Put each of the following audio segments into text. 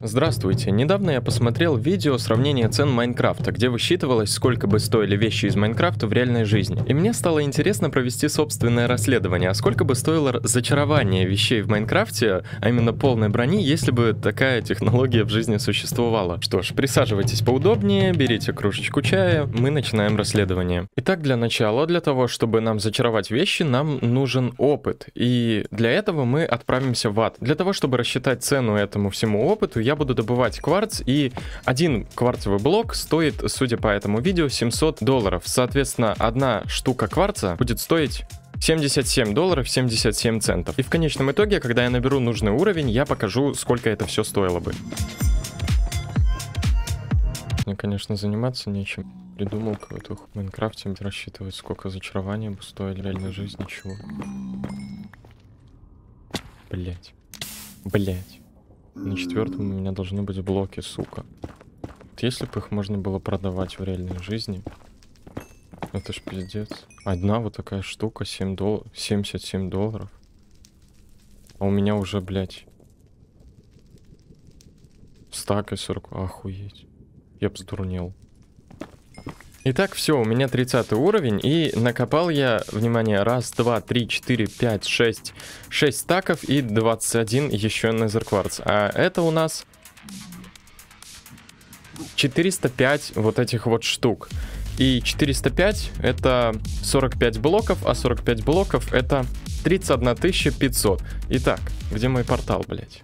Здравствуйте! Недавно я посмотрел видео сравнения цен Майнкрафта, где высчитывалось, сколько бы стоили вещи из Майнкрафта в реальной жизни. И мне стало интересно провести собственное расследование, а сколько бы стоило зачарование вещей в Майнкрафте, а именно полной брони, если бы такая технология в жизни существовала. Что ж, присаживайтесь поудобнее, берите кружечку чая, мы начинаем расследование. Итак, для начала, для того, чтобы нам зачаровать вещи, нам нужен опыт. И для этого мы отправимся в ад. Для того, чтобы рассчитать цену этому всему опыту, я буду добывать кварц, и один кварцевый блок стоит, судя по этому видео, 700 долларов. Соответственно, одна штука кварца будет стоить 77 долларов 77 центов. И в конечном итоге, когда я наберу нужный уровень, я покажу, сколько это все стоило бы. Мне, конечно, заниматься нечем. Придумал какой-то в Майнкрафте рассчитывать, сколько зачарования бы стоит реальная жизнь, ничего. Блять. Блять. На четвертом у меня должны быть блоки, сука. Вот если бы их можно было продавать в реальной жизни, это ж пиздец. Одна вот такая штука, 7 дол... 77 долларов. А у меня уже, блядь, стак и 40. Охуеть. Я б сдурнел. Итак, все, у меня 30 уровень, и накопал я, внимание, раз, два, три, четыре, пять, шесть, шесть стаков и 21 еще на А это у нас 405 вот этих вот штук. И 405 это 45 блоков, а 45 блоков это 31 500. Итак, где мой портал, блядь?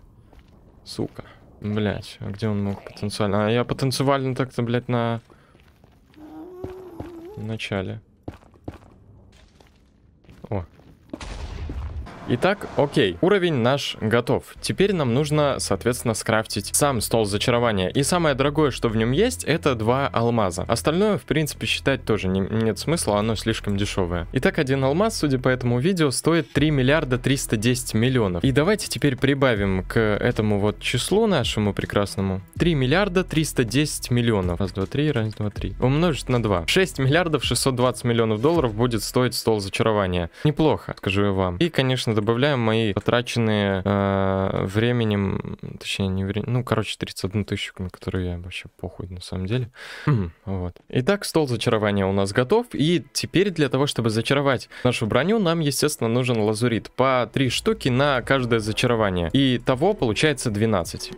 Сука. блять, а где он мог потенциально? А я потенциально так-то, блядь, на в начале. Итак, окей, уровень наш готов. Теперь нам нужно, соответственно, скрафтить сам стол зачарования. И самое дорогое, что в нем есть, это два алмаза. Остальное, в принципе, считать тоже не, нет смысла, оно слишком дешевое. Итак, один алмаз, судя по этому видео, стоит 3 миллиарда 310 миллионов. И давайте теперь прибавим к этому вот числу нашему прекрасному 3 миллиарда 310 миллионов. Раз, два, три, раз, два, три. Умножить на 2. 6 миллиардов 620 миллионов долларов будет стоить стол зачарования. Неплохо, скажу я вам. И, конечно, добавляем мои потраченные э, временем, точнее, не временем, ну, короче, 31 тысячу, на которую я вообще похуй на самом деле. вот. Итак, стол зачарования у нас готов, и теперь для того, чтобы зачаровать нашу броню, нам, естественно, нужен лазурит. По 3 штуки на каждое зачарование. И того получается 12.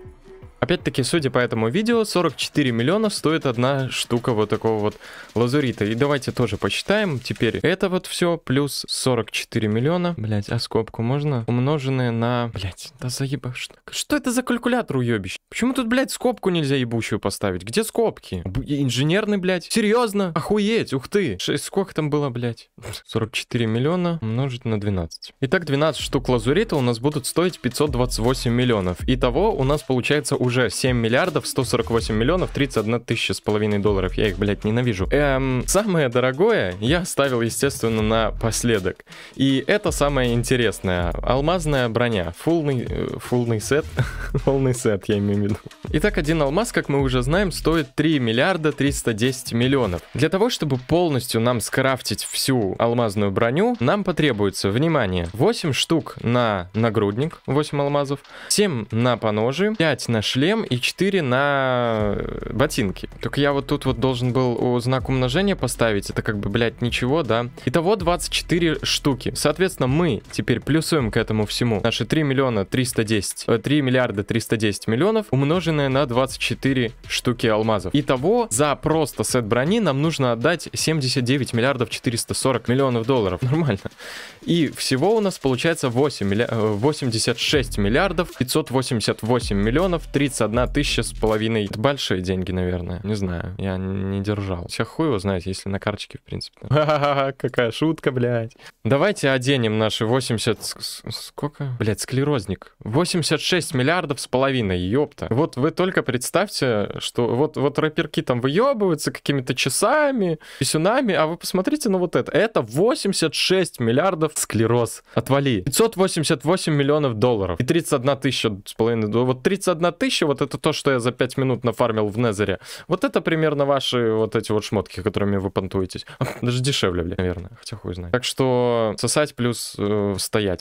Опять-таки, судя по этому видео, 44 миллиона стоит одна штука вот такого вот лазурита. И давайте тоже посчитаем теперь. Это вот все плюс 44 миллиона. Блять, а скобку можно? Умноженное на... Блять, да заеба. Что, что это за калькулятор уебищ? Почему тут, блядь, скобку нельзя ебучую поставить? Где скобки? Инженерный, блядь. Серьезно? Охуеть, ух ты. Ш сколько там было, блядь? 44 миллиона умножить на 12. Итак, 12 штук лазурита у нас будут стоить 528 миллионов. Итого у нас получается уже 7 миллиардов 148 миллионов 31 тысяча с половиной долларов. Я их, блядь, ненавижу. Эм, самое дорогое я ставил, естественно, напоследок. И это самое интересное. Алмазная броня. Фулный, э, фулный сет. фулный сет, я имею имею в виду. Итак, один алмаз, как мы уже знаем, стоит 3 миллиарда 310 миллионов. Для того, чтобы полностью нам скрафтить всю алмазную броню, нам потребуется, внимание, 8 штук на нагрудник, 8 алмазов, 7 на поножи, 5 на шлем и 4 на э, ботинки. Только я вот тут вот должен был у знак умножения поставить, это как бы, блядь, ничего, да. Итого 24 штуки. Соответственно, мы теперь плюсуем к этому всему наши 3 миллиона 310, 3 э, миллиарда 310 миллионов алмазов, умноженное на 24 штуки алмазов. Итого, за просто сет брони нам нужно отдать 79 миллиардов 440 миллионов долларов. Нормально. И всего у нас получается 8 милли... 86 э, миллиардов 588 миллионов 31 тысяча с половиной. Это большие деньги, наверное. Не знаю, я не держал. Все хуй его знает, если на карточке, в принципе. Ха-ха-ха, какая шутка, блядь. Давайте оденем наши 80... Сколько? Блядь, склерозник. 86 миллиардов с половиной, ёп концепта. Типа. Вот вы только представьте, что вот, вот рэперки там выебываются какими-то часами, писюнами, а вы посмотрите на ну, вот это. Это 86 миллиардов склероз. Отвали. 588 миллионов долларов. И 31 тысяча с половиной. Вот 31 тысяча, вот это то, что я за 5 минут нафармил в Незере. Вот это примерно ваши вот эти вот шмотки, которыми вы понтуетесь. Даже дешевле, наверное. Хотя хуй знает. Так что сосать плюс э, стоять.